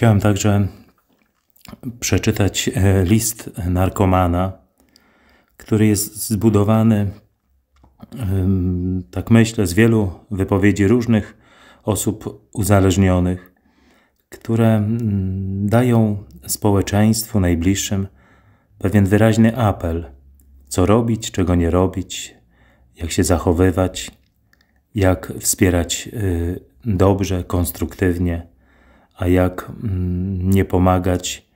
Chciałem także przeczytać e, list narkomana, który jest zbudowany, tak myślę, z wielu wypowiedzi różnych osób uzależnionych, które dają społeczeństwu najbliższym pewien wyraźny apel, co robić, czego nie robić, jak się zachowywać, jak wspierać y, dobrze, konstruktywnie a jak mm, nie pomagać,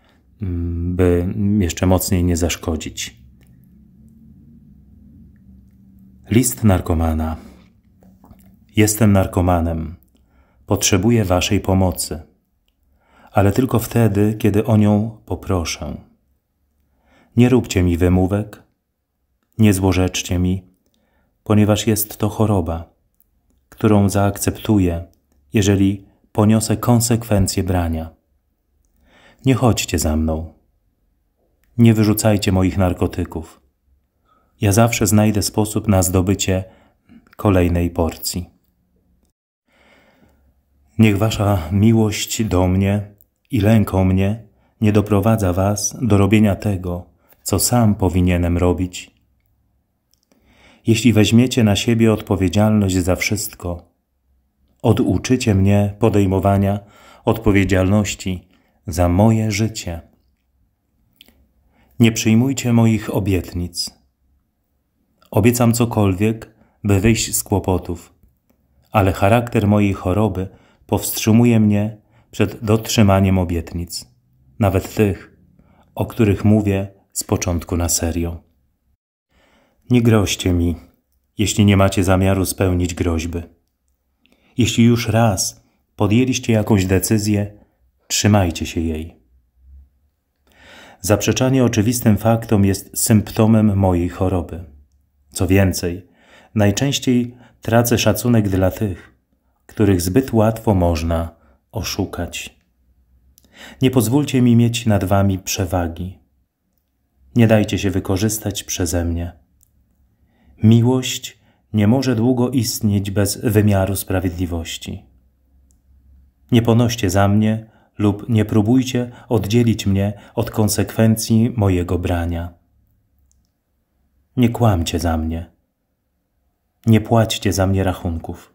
mm, by jeszcze mocniej nie zaszkodzić. List narkomana. Jestem narkomanem. Potrzebuję Waszej pomocy, ale tylko wtedy, kiedy o nią poproszę. Nie róbcie mi wymówek, nie złorzeczcie mi, ponieważ jest to choroba, którą zaakceptuję, jeżeli poniosę konsekwencje brania. Nie chodźcie za mną. Nie wyrzucajcie moich narkotyków. Ja zawsze znajdę sposób na zdobycie kolejnej porcji. Niech wasza miłość do mnie i o mnie nie doprowadza was do robienia tego, co sam powinienem robić. Jeśli weźmiecie na siebie odpowiedzialność za wszystko, oduczycie mnie podejmowania odpowiedzialności za moje życie. Nie przyjmujcie moich obietnic. Obiecam cokolwiek, by wyjść z kłopotów, ale charakter mojej choroby powstrzymuje mnie przed dotrzymaniem obietnic, nawet tych, o których mówię z początku na serio. Nie groźcie mi, jeśli nie macie zamiaru spełnić groźby. Jeśli już raz podjęliście jakąś decyzję, trzymajcie się jej. Zaprzeczanie oczywistym faktom jest symptomem mojej choroby. Co więcej, najczęściej tracę szacunek dla tych, których zbyt łatwo można oszukać. Nie pozwólcie mi mieć nad wami przewagi. Nie dajcie się wykorzystać przeze mnie. Miłość nie może długo istnieć bez wymiaru sprawiedliwości. Nie ponoście za mnie lub nie próbujcie oddzielić mnie od konsekwencji mojego brania. Nie kłamcie za mnie. Nie płaćcie za mnie rachunków.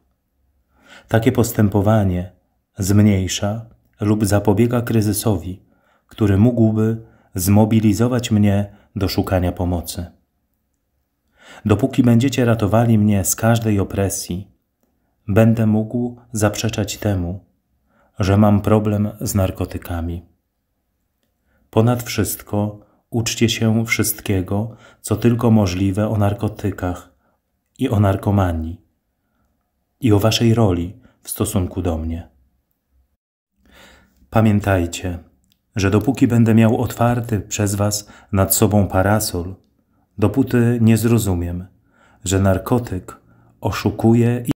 Takie postępowanie zmniejsza lub zapobiega kryzysowi, który mógłby zmobilizować mnie do szukania pomocy dopóki będziecie ratowali mnie z każdej opresji, będę mógł zaprzeczać temu, że mam problem z narkotykami. Ponad wszystko uczcie się wszystkiego, co tylko możliwe o narkotykach i o narkomanii i o waszej roli w stosunku do mnie. Pamiętajcie, że dopóki będę miał otwarty przez was nad sobą parasol, dopóty nie zrozumiem, że narkotyk oszukuje i